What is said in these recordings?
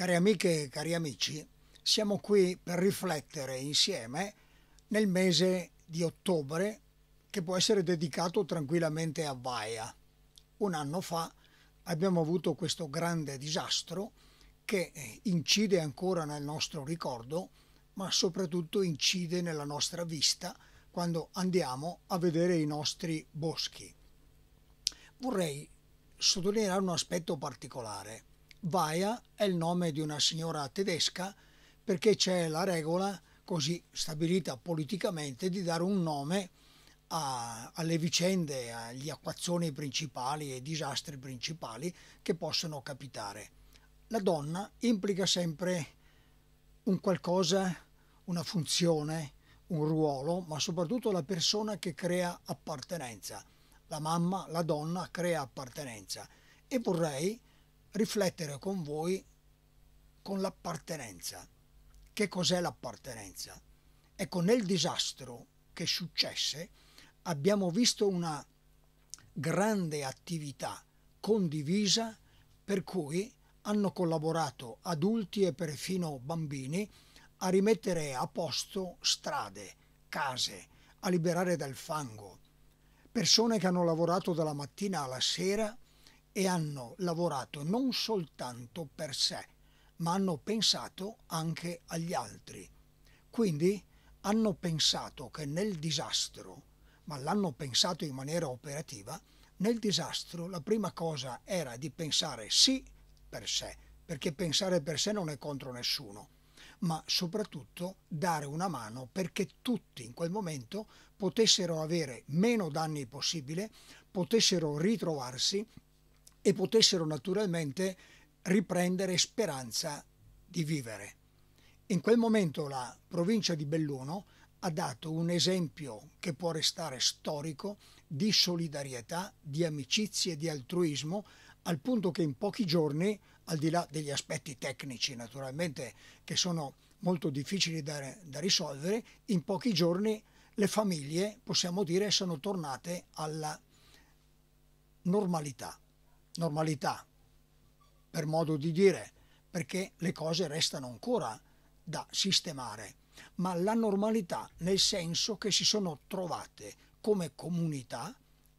Cari amiche e cari amici, siamo qui per riflettere insieme nel mese di ottobre che può essere dedicato tranquillamente a Baia. Un anno fa abbiamo avuto questo grande disastro che eh, incide ancora nel nostro ricordo, ma soprattutto incide nella nostra vista quando andiamo a vedere i nostri boschi. Vorrei sottolineare un aspetto particolare Baia è il nome di una signora tedesca perché c'è la regola così stabilita politicamente di dare un nome a, alle vicende, agli acquazzoni principali e disastri principali che possono capitare. La donna implica sempre un qualcosa, una funzione, un ruolo, ma soprattutto la persona che crea appartenenza. La mamma, la donna crea appartenenza e vorrei riflettere con voi con l'appartenenza. Che cos'è l'appartenenza? Ecco, nel disastro che successe abbiamo visto una grande attività condivisa per cui hanno collaborato adulti e perfino bambini a rimettere a posto strade, case, a liberare dal fango, persone che hanno lavorato dalla mattina alla sera e hanno lavorato non soltanto per sé, ma hanno pensato anche agli altri. Quindi hanno pensato che nel disastro, ma l'hanno pensato in maniera operativa, nel disastro la prima cosa era di pensare sì per sé, perché pensare per sé non è contro nessuno, ma soprattutto dare una mano perché tutti in quel momento potessero avere meno danni possibile, potessero ritrovarsi e potessero naturalmente riprendere speranza di vivere. In quel momento la provincia di Belluno ha dato un esempio che può restare storico di solidarietà, di amicizia e di altruismo, al punto che in pochi giorni, al di là degli aspetti tecnici naturalmente che sono molto difficili da, da risolvere, in pochi giorni le famiglie, possiamo dire, sono tornate alla normalità normalità, per modo di dire, perché le cose restano ancora da sistemare, ma la normalità nel senso che si sono trovate come comunità,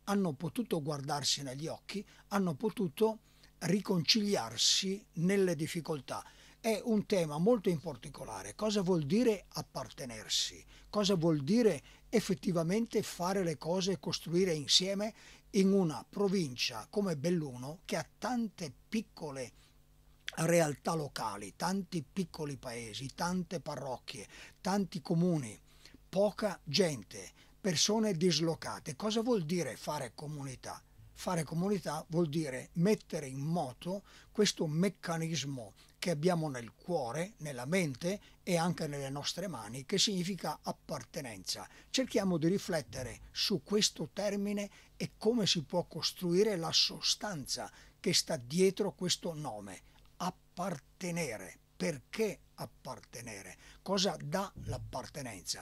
hanno potuto guardarsi negli occhi, hanno potuto riconciliarsi nelle difficoltà. È un tema molto in particolare. Cosa vuol dire appartenersi? Cosa vuol dire effettivamente fare le cose e costruire insieme in una provincia come Belluno che ha tante piccole realtà locali, tanti piccoli paesi, tante parrocchie, tanti comuni, poca gente, persone dislocate. Cosa vuol dire fare comunità? Fare comunità vuol dire mettere in moto questo meccanismo che abbiamo nel cuore, nella mente e anche nelle nostre mani, che significa appartenenza. Cerchiamo di riflettere su questo termine e come si può costruire la sostanza che sta dietro questo nome, appartenere. Perché appartenere? Cosa dà l'appartenenza?